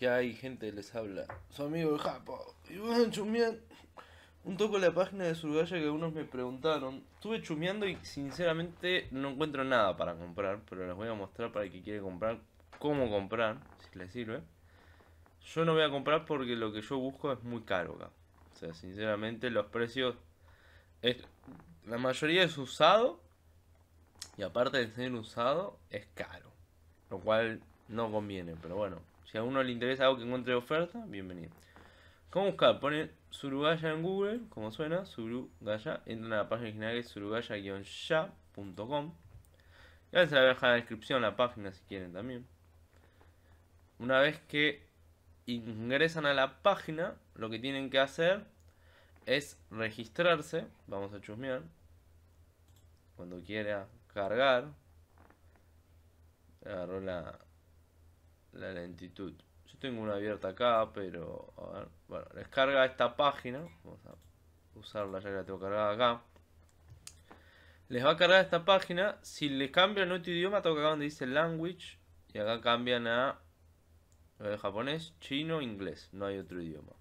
que hay gente les habla. Su amigo de Japo. Y bueno, chumeando Un toco la página de Surgaya que algunos me preguntaron. Estuve chumeando y sinceramente no encuentro nada para comprar. Pero les voy a mostrar para el que quiere comprar cómo comprar, si les sirve. Yo no voy a comprar porque lo que yo busco es muy caro acá. O sea, sinceramente los precios... Es, la mayoría es usado. Y aparte de ser usado, es caro. Lo cual no conviene, pero bueno. Si a uno le interesa algo que encuentre oferta, bienvenido. ¿Cómo buscar? pone Surugaya en Google, como suena, Surugaya. Entran a la página original que es surugaya-ya.com. Ya les voy a dejar en la descripción la página si quieren también. Una vez que ingresan a la página, lo que tienen que hacer es registrarse. Vamos a chusmear. Cuando quiera cargar. Agarró la, la lentitud. Yo tengo una abierta acá, pero a ver, bueno, descarga esta página. Vamos a usarla ya que la tengo cargada acá. Les va a cargar esta página. Si le cambian otro idioma, tengo acá donde dice language. Y acá cambian a japonés, chino, inglés. No hay otro idioma.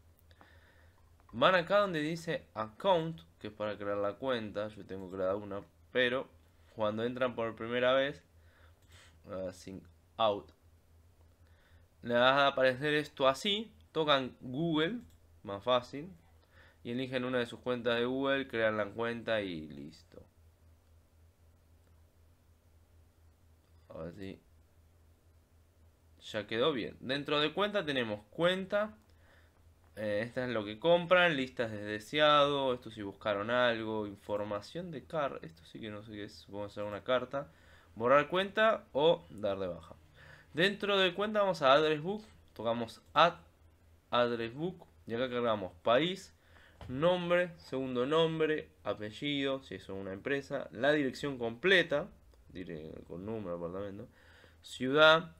Van acá donde dice account, que es para crear la cuenta. Yo tengo creada una, pero cuando entran por primera vez, sin out le va a aparecer esto así, tocan Google, más fácil, y eligen una de sus cuentas de Google, crean la cuenta y listo. Ahora sí. Ya quedó bien. Dentro de cuenta tenemos cuenta. Eh, esta es lo que compran, listas de deseado, esto si buscaron algo, información de car, esto sí que no sé qué es, vamos a hacer una carta, borrar cuenta o dar de baja. Dentro de cuenta vamos a Address tocamos Add Address Book y acá cargamos país, nombre, segundo nombre, apellido, si es una empresa, la dirección completa, con número, apartamento, ciudad,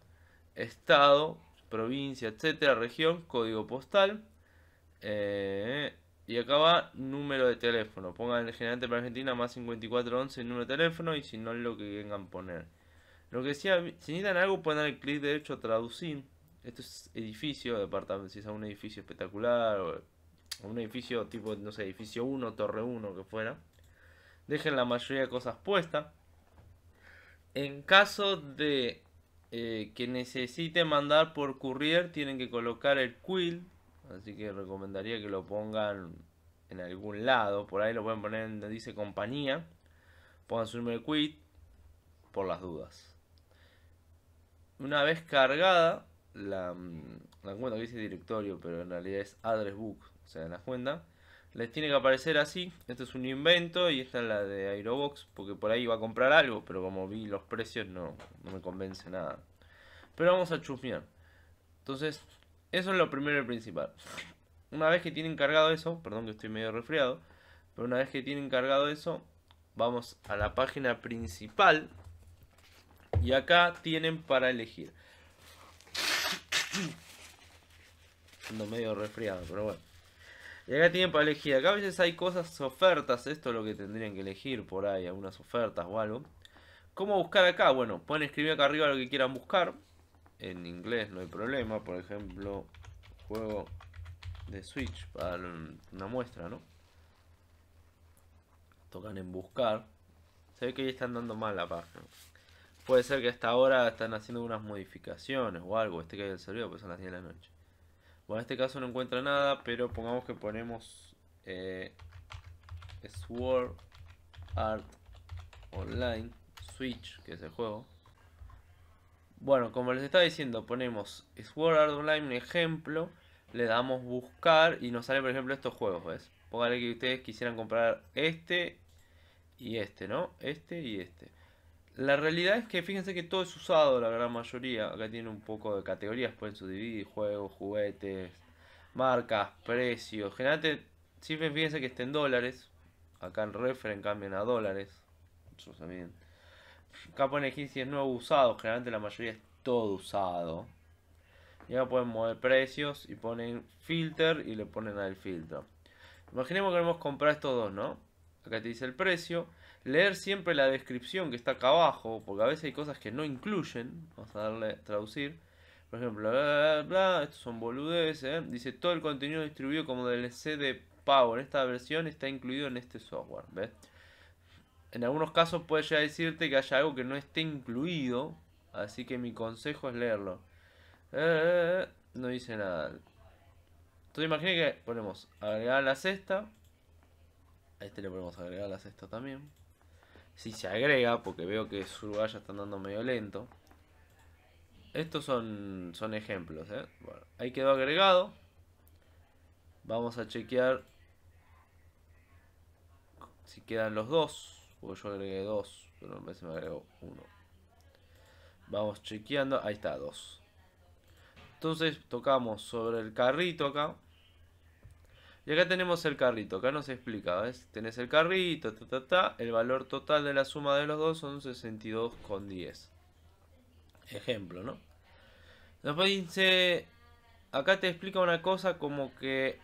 estado, provincia, etcétera, región, código postal. Eh, y acá va número de teléfono. Pongan el generante para Argentina más 5411 número de teléfono y si no es lo que vengan poner. Lo que decía, si necesitan algo pueden dar el clic derecho a traducir. Esto es edificio, departamento, si es un edificio espectacular o un edificio tipo, no sé, edificio 1, torre 1, que fuera. Dejen la mayoría de cosas puestas. En caso de eh, que necesiten mandar por courier, tienen que colocar el quill. Así que recomendaría que lo pongan en algún lado. Por ahí lo pueden poner donde dice compañía. Pongan su número quill por las dudas. Una vez cargada, mm, la, cuenta que dice directorio, pero en realidad es address book, o sea, en la cuenta, les tiene que aparecer así. esto es un invento y esta es la de Aerobox, porque por ahí va a comprar algo, pero como vi los precios no, no me convence nada. Pero vamos a chusmear. Entonces, eso es lo primero y principal. Una vez que tienen cargado eso, perdón que estoy medio resfriado, pero una vez que tienen cargado eso, vamos a la página principal y acá tienen para elegir. Ando medio resfriado, pero bueno. Y acá tienen para elegir. Acá a veces hay cosas, ofertas. Esto es lo que tendrían que elegir por ahí. Algunas ofertas o algo. ¿Cómo buscar acá? Bueno, pueden escribir acá arriba lo que quieran buscar. En inglés no hay problema. Por ejemplo, juego de Switch para una muestra, ¿no? Tocan en buscar. Se ve que ahí están dando mal la página. Puede ser que hasta ahora están haciendo unas modificaciones o algo. Este que hay el servidor, pues son las 10 de la noche. Bueno, en este caso no encuentra nada, pero pongamos que ponemos eh, Sword Art Online Switch, que es el juego. Bueno, como les estaba diciendo, ponemos Sword Art Online, un ejemplo, le damos buscar y nos sale, por ejemplo, estos juegos, ¿ves? Póngale que ustedes quisieran comprar este y este, ¿no? Este y este. La realidad es que fíjense que todo es usado, la gran mayoría. Acá tiene un poco de categorías, pueden subdividir juegos, juguetes, marcas, precios. Generalmente, si fíjense que está en dólares. Acá en referen cambian a dólares. también. Acá ponen aquí si es nuevo usado. Generalmente la mayoría es todo usado. Y ahora pueden mover precios y ponen filter y le ponen al filtro. Imaginemos que queremos comprar estos dos, ¿no? acá te dice el precio, leer siempre la descripción que está acá abajo, porque a veces hay cosas que no incluyen, vamos a darle traducir, por ejemplo, estos son boludeces, ¿eh? dice todo el contenido distribuido como del de Power esta versión está incluido en este software, En algunos casos puede ya decirte que haya algo que no esté incluido, así que mi consejo es leerlo. Eh, eh, no dice nada. Entonces imagínate que ponemos agregar la cesta a este le podemos agregar la esto también. Si se agrega, porque veo que su ya están dando medio lento. Estos son, son ejemplos. ¿eh? ahí quedó agregado. Vamos a chequear si quedan los dos. Porque yo agregué dos, pero a veces me agregó uno. Vamos chequeando. Ahí está, dos. Entonces tocamos sobre el carrito acá. Y acá tenemos el carrito, acá nos explica, ¿ves? Tenés el carrito, ta, ta, ta, el valor total de la suma de los dos son 62,10. Ejemplo, ¿no? Después dice, acá te explica una cosa como que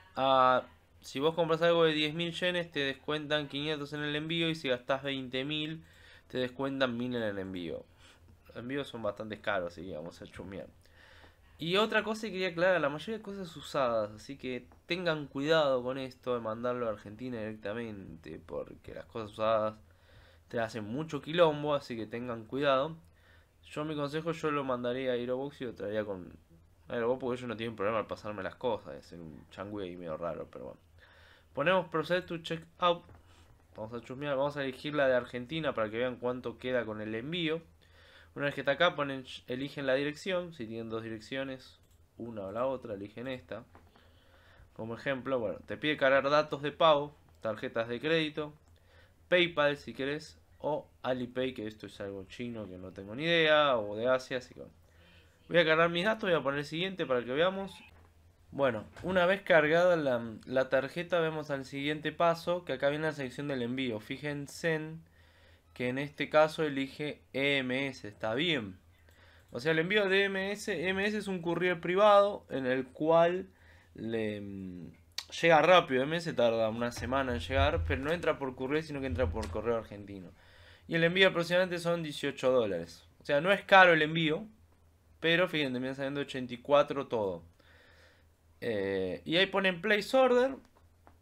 si vos compras algo de 10.000 yenes te descuentan 500 en el envío y si gastás 20.000 te descuentan 1.000 en el envío. Los envíos son bastante caros, digamos, a chumear. Y otra cosa que quería aclarar, la mayoría de cosas usadas, así que tengan cuidado con esto de mandarlo a Argentina directamente, porque las cosas usadas te hacen mucho quilombo, así que tengan cuidado. Yo mi consejo, yo lo mandaría a Aerobox y lo traería con Aerobox porque ellos no tienen problema al pasarme las cosas, es un changui ahí medio raro, pero bueno. Ponemos proced to check out, vamos a chusmear, vamos a elegir la de Argentina para que vean cuánto queda con el envío. Una vez que está acá, ponen, eligen la dirección. Si tienen dos direcciones, una o la otra, eligen esta. Como ejemplo, bueno, te pide cargar datos de pago, tarjetas de crédito, PayPal si querés, o Alipay, que esto es algo chino que no tengo ni idea, o de Asia, así que voy a cargar mis datos, voy a poner el siguiente para que veamos. Bueno, una vez cargada la, tarjeta vemos al siguiente paso, que acá viene la sección del envío. Fíjense en que en este caso elige EMS, está bien. O sea, el envío de EMS, EMS es un courier privado en el cual le, mm, llega rápido, EMS tarda una semana en llegar, pero no entra por courier, sino que entra por correo argentino. Y el envío aproximadamente son 18 dólares. O sea, no es caro el envío, pero fíjense, Me están saliendo 84 todo. Eh, y ahí ponen place order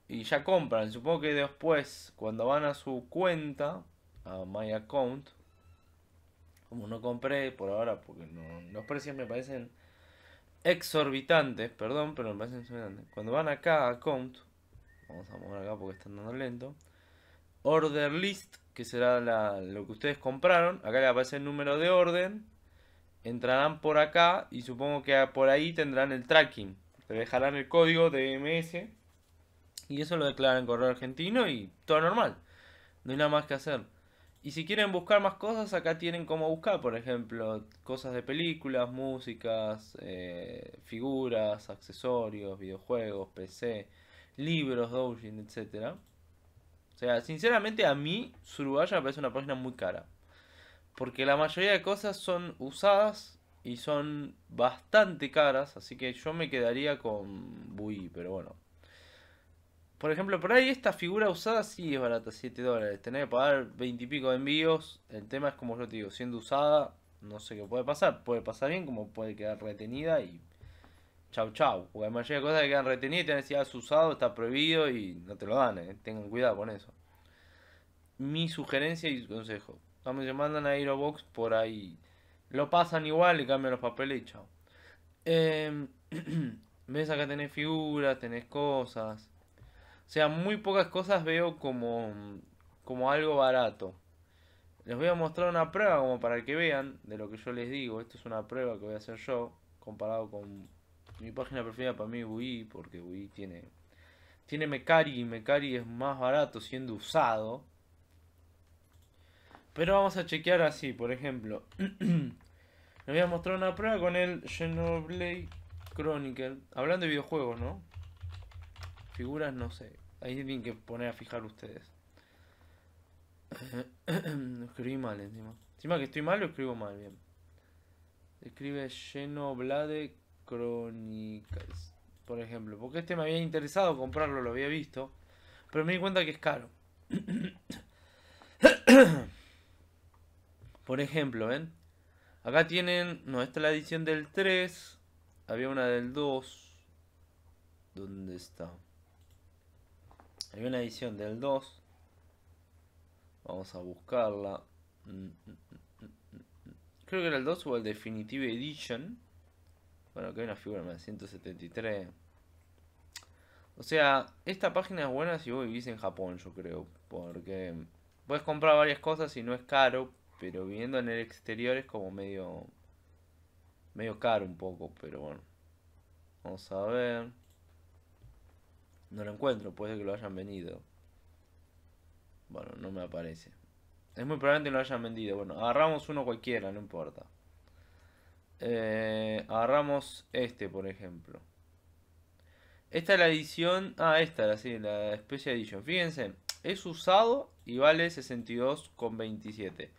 y ya compran. Supongo que después, cuando van a su cuenta, a My Account. Como no compré por ahora, porque no, los precios me parecen exorbitantes, perdón, pero me parecen exorbitantes. Cuando van acá a Account, vamos a mover acá porque está andando lento. Order List, que será lo que ustedes compraron. Acá le aparece el número de orden. Entrarán por acá y supongo que por ahí tendrán el tracking. Te dejarán el código de MS y eso lo declaran correo argentino y todo normal. No hay nada más que hacer. Y si quieren buscar más cosas, acá tienen cómo buscar, por ejemplo, cosas de películas, músicas, eh, figuras, accesorios, videojuegos, PC, libros, doujin, etc. O sea, sinceramente a mí Surubaya me parece una página muy cara. Porque la mayoría de cosas son usadas y son bastante caras, así que yo me quedaría con Bui, pero bueno, por ejemplo, por ahí esta figura usada sí es barata, 7 dólares. Tenés que pagar 20 y pico de envíos. El tema es como yo te digo, siendo usada, no sé qué puede pasar. Puede pasar bien, como puede quedar retenida y chau chau. Porque la mayoría de cosas que quedan retenidas y tenés que has ah, usado, está prohibido y no te lo dan. Eh. Tengan cuidado con eso. Mi sugerencia y consejo. vamos se mandan a Aerobox por ahí. Lo pasan igual, y cambian los papeles y chau. Em, ves acá tenés figuras, tenés cosas. O sea, muy pocas cosas veo como, como algo barato. Les voy a mostrar una prueba como para que vean de lo que yo les digo. Esto es una prueba que voy a hacer yo comparado con mi página preferida para mí Wii porque Wii tiene tiene Mecari y Mecari es más barato siendo usado. Pero vamos a chequear así, por ejemplo. Les voy a mostrar una prueba con el Xenoblade Chronicle. Hablando de videojuegos, ¿no? Figuras no sé. Ahí tienen que poner a fijar ustedes. escribí mal encima. Encima que estoy mal o escribo mal, bien. Escribe lleno Blade crónicas. Por ejemplo. Porque este me había interesado comprarlo, lo había visto. Pero me di cuenta que es caro. Por ejemplo, ¿ven? Acá tienen. No, esta es la edición del 3. Había una del 2. ¿Dónde está? Hay una edición del 2. Vamos a buscarla. Mm, mm, mm, creo que era el 2 o el Definitive Edition. Bueno, que hay una figura más, 173. O sea, esta página es buena si vos vivís en Japón, yo creo. Porque puedes comprar varias cosas y no es caro. Pero viviendo en el exterior es como medio... Medio caro un poco, pero bueno. Vamos a ver. No lo encuentro, puede que lo hayan venido. Bueno, no me aparece. Es muy probable que lo hayan vendido. Bueno, agarramos uno cualquiera, no importa. Eh, agarramos este, por ejemplo. Esta es la edición... Ah, esta, la, sí, la Special Edition. Fíjense, es usado y vale 62,27.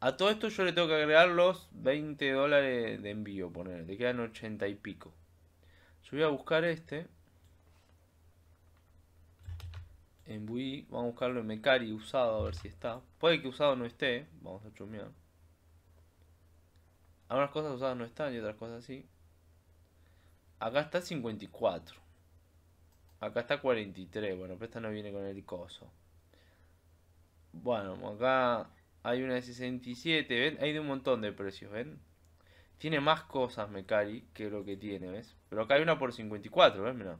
A todo esto yo le tengo que agregar los 20 dólares de envío, poner. Le quedan 80 y pico. Yo voy a buscar este. en Bui. Vamos a buscarlo en Mecari usado, a ver si está. Puede que usado no esté. Vamos a chumear. Algunas cosas usadas no están y otras cosas sí. Acá está 54. Acá está 43. Bueno, pero esta no viene con el coso. Bueno, acá hay una de 67. ¿Ven? Hay de un montón de precios, ¿ven? Tiene más cosas Mecari que lo que tiene, ¿ves? Pero acá hay una por 54, ¿ves? Mirá.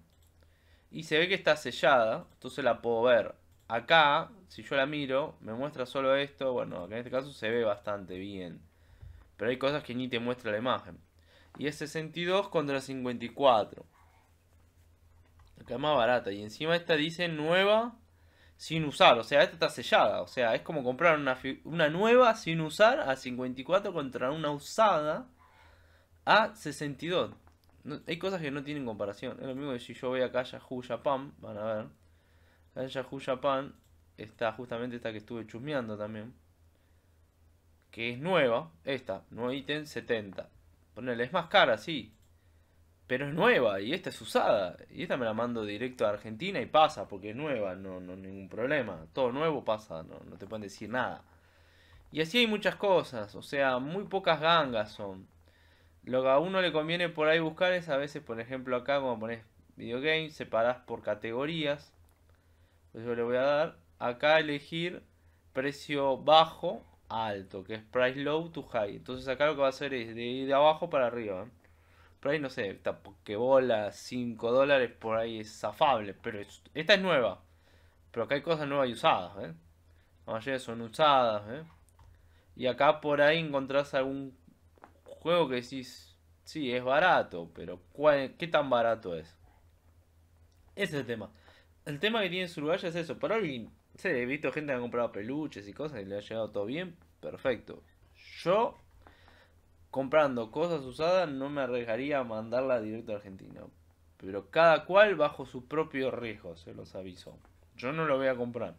Y se ve que está sellada, entonces la puedo ver. Acá, si yo la miro, me muestra solo esto. Bueno, que en este caso se ve bastante bien. Pero hay cosas que ni te muestra la imagen. Y es 62 contra 54. Acá es más barata. Y encima esta dice nueva sin usar. O sea, esta está sellada. O sea, es como comprar una, una nueva sin usar a 54 contra una usada a 62 hay cosas que no tienen comparación. Es lo mismo que si yo voy acá a Yahoo Japan, van a ver. Kaya Huya Yahoo Japan está justamente esta que estuve chusmeando también. Que es nueva. Esta, nuevo ítem 70. Ponele, es más cara, sí. Pero es nueva y esta es usada. Y esta me la mando directo a Argentina y pasa porque es nueva, no, no ningún problema. Todo nuevo pasa, no, no te pueden decir nada. Y así hay muchas cosas, o sea, muy pocas gangas son. Lo que a uno le conviene por ahí buscar es a veces, por ejemplo, acá como pones videogame, separás por categorías. Pues yo le voy a dar acá elegir precio bajo alto, que es price low to high. Entonces acá lo que va a hacer es de, ir de abajo para arriba. ¿eh? Por ahí no sé, esta bola 5 dólares por ahí es afable, pero esta es nueva. Pero acá hay cosas nuevas y usadas, ¿eh? La son usadas, ¿eh? Y acá por ahí encontrás algún juego que decís, sí, es barato, pero ¿cuál, ¿qué tan barato es? Ese es el tema. El tema que tiene lugar es eso. Para alguien, sé, he visto gente que ha comprado peluches y cosas y le ha llegado todo bien, perfecto. Yo, comprando cosas usadas, no me arriesgaría a mandarla directo a Argentina. Pero cada cual bajo su propio riesgo, se los aviso. Yo no lo voy a comprar.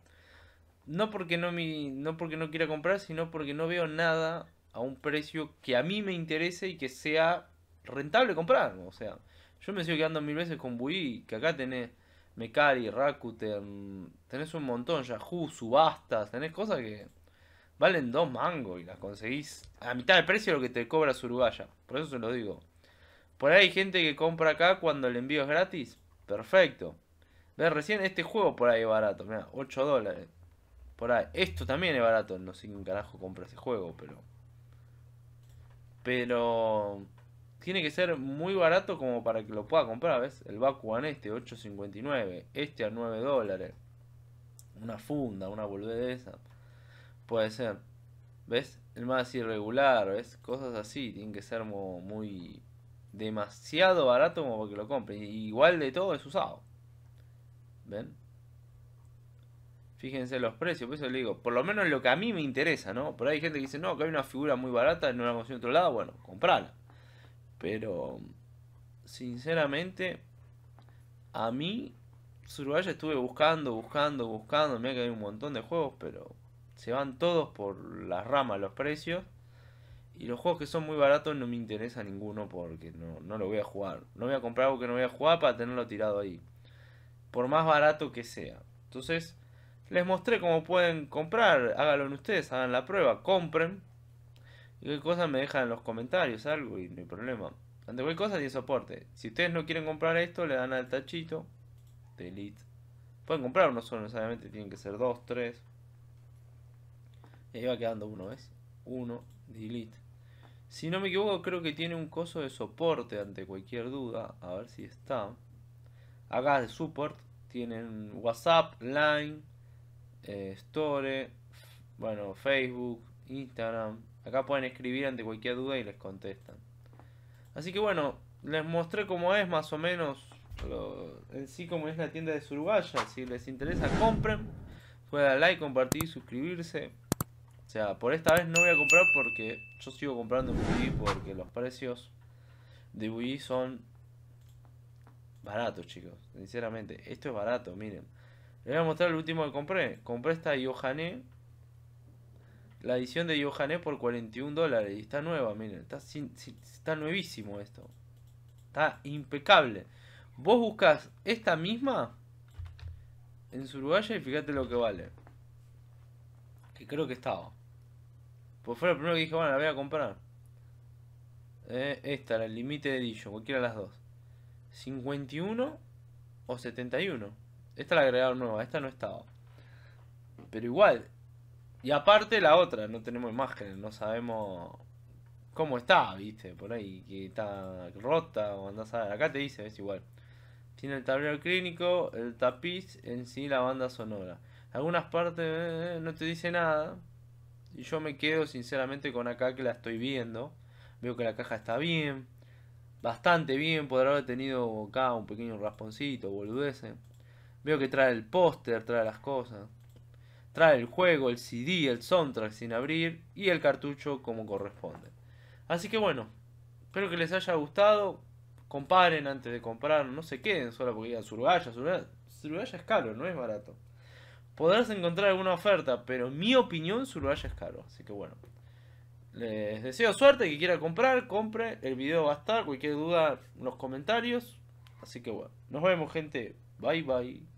No porque no, mi, no porque no quiera comprar, sino porque no veo nada a un precio que a mí me interese y que sea rentable comprar. O sea, yo me sigo quedando mil veces con Bui que acá tenés Mecari, Rakuten, tenés un montón, Yahoo, subastas, tenés cosas que valen dos mangos y las conseguís a mitad de precio de lo que te cobra uruguaya. Por eso se lo digo. Por ahí hay gente que compra acá cuando el envío es gratis. Perfecto. Ves, recién este juego por ahí es barato. Mira, 8 dólares. Por ahí. Esto también es barato. No sé un carajo compra ese juego, pero... Pero tiene que ser muy barato como para que lo pueda comprar, ¿ves? El Bakugan este, 8.59, este a 9 dólares. Una funda, una esa. Puede ser. ¿Ves? El más irregular, ¿ves? Cosas así, tiene que ser muy, demasiado barato como para que lo compre. Igual de todo es usado. ¿Ven? Fíjense los precios, por eso le digo, por lo menos lo que a mí me interesa, ¿no? Por ahí hay gente que dice, no, que hay una figura muy barata, En la emoción en otro lado, bueno, comprala. Pero, sinceramente, a mí, Surubaya estuve buscando, buscando, buscando, mira que hay un montón de juegos, pero se van todos por las ramas los precios. Y los juegos que son muy baratos no me interesa ninguno porque no lo voy a jugar. No voy a comprar algo que no voy a jugar para tenerlo tirado ahí. Por más barato que sea. Entonces, les mostré cómo pueden comprar, háganlo en ustedes, hagan la prueba, compren. Y qué cosa me dejan en los comentarios, algo, y no hay problema. Ante cualquier cosa tiene soporte. Si ustedes no quieren comprar esto, le dan al tachito. Delete. Pueden comprar uno solo, necesariamente tienen que ser dos, tres. Y ahí va quedando uno, ¿ves? Uno, delete. Si no me equivoco, creo que tiene un coso de soporte ante cualquier duda. A ver si está. Acá de support tienen WhatsApp, Line, eh, Store, bueno, Facebook, Instagram. Acá pueden escribir ante cualquier duda y les contestan. Así que bueno, les mostré cómo es más o menos en sí cómo es la tienda de Surugaya Si les interesa, compren. Pueden like, compartir, suscribirse. O sea, por esta vez no voy a comprar porque yo sigo comprando Wii porque los precios de Wii son baratos, chicos. Sinceramente, esto es barato, miren. Les voy a mostrar el último que compré. Compré esta Johané, La edición de Yohane por 41 dólares. Y está nueva, miren. Está, nuevísimo esto. Está impecable. Vos buscas esta misma en Surugaya y fíjate lo que vale. Que creo que estaba. Pues fue lo primero que dije, bueno, la voy a comprar. Eh, esta, el límite de Dillo, cualquiera de las dos. 51 o 71. Esta la agregaron nueva, esta no estaba. Pero igual. Y aparte la otra, no tenemos imágenes, no sabemos cómo está, viste, por ahí, que está rota o Acá te dice, es igual. Tiene el tablero clínico, el tapiz, en sí la banda sonora. Algunas partes eh, eh, no te dice nada. Y yo me quedo sinceramente con acá que la estoy viendo. Veo que la caja está bien. Bastante bien. Podrá haber tenido acá un pequeño rasponcito, ese. Veo que trae el póster, trae las cosas. Trae el juego, el CD, el soundtrack sin abrir y el cartucho como corresponde. Así que bueno, espero que les haya gustado. Comparen antes de comprar, no se queden solo porque digan Surugaya, Surgaya es caro, no es barato. Podrás encontrar alguna oferta, pero mi opinión Surgaya es caro. Así que bueno, les deseo suerte, que quiera comprar, compre, el video va a estar, cualquier duda en los comentarios. Así que bueno, nos vemos gente, bye bye.